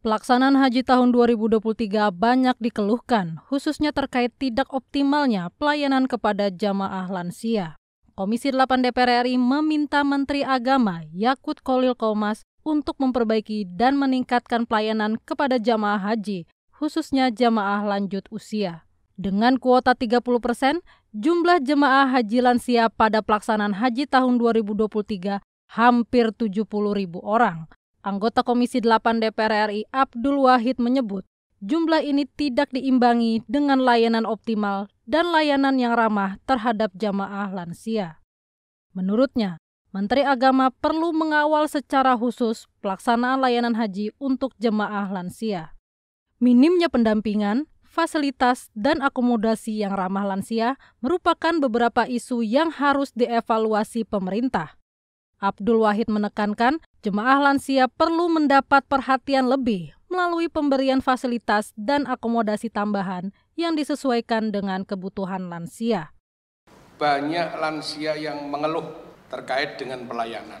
Pelaksanaan haji tahun 2023 banyak dikeluhkan, khususnya terkait tidak optimalnya pelayanan kepada jamaah lansia. Komisi 8 DPR RI meminta Menteri Agama Yakut Kolil Komas untuk memperbaiki dan meningkatkan pelayanan kepada jamaah haji, khususnya jamaah lanjut usia. Dengan kuota 30 persen, jumlah jemaah haji lansia pada pelaksanaan haji tahun 2023 hampir 70 ribu orang. Anggota Komisi 8 DPR RI Abdul Wahid menyebut, jumlah ini tidak diimbangi dengan layanan optimal dan layanan yang ramah terhadap jamaah lansia. Menurutnya, Menteri Agama perlu mengawal secara khusus pelaksanaan layanan haji untuk jemaah lansia. Minimnya pendampingan, fasilitas, dan akomodasi yang ramah lansia merupakan beberapa isu yang harus dievaluasi pemerintah. Abdul Wahid menekankan jemaah lansia perlu mendapat perhatian lebih melalui pemberian fasilitas dan akomodasi tambahan yang disesuaikan dengan kebutuhan lansia. Banyak lansia yang mengeluh terkait dengan pelayanan.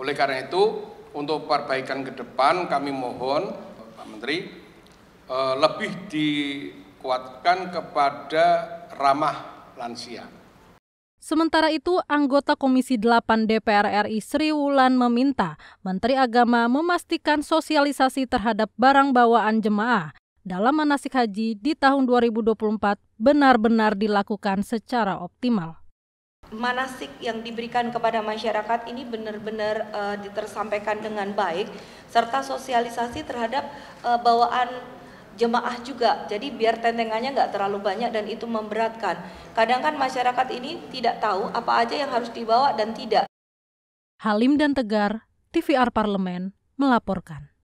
Oleh karena itu, untuk perbaikan ke depan kami mohon Pak Menteri eh, lebih dikuatkan kepada ramah lansia. Sementara itu, anggota Komisi 8 DPR RI Sri Wulan meminta Menteri Agama memastikan sosialisasi terhadap barang bawaan jemaah dalam manasik haji di tahun 2024 benar-benar dilakukan secara optimal. Manasik yang diberikan kepada masyarakat ini benar-benar uh, ditersampaikan dengan baik serta sosialisasi terhadap uh, bawaan jemaah juga. Jadi biar tentengannya nggak terlalu banyak dan itu memberatkan. Kadang kan masyarakat ini tidak tahu apa aja yang harus dibawa dan tidak. Halim dan Tegar, TVR Parlemen, melaporkan.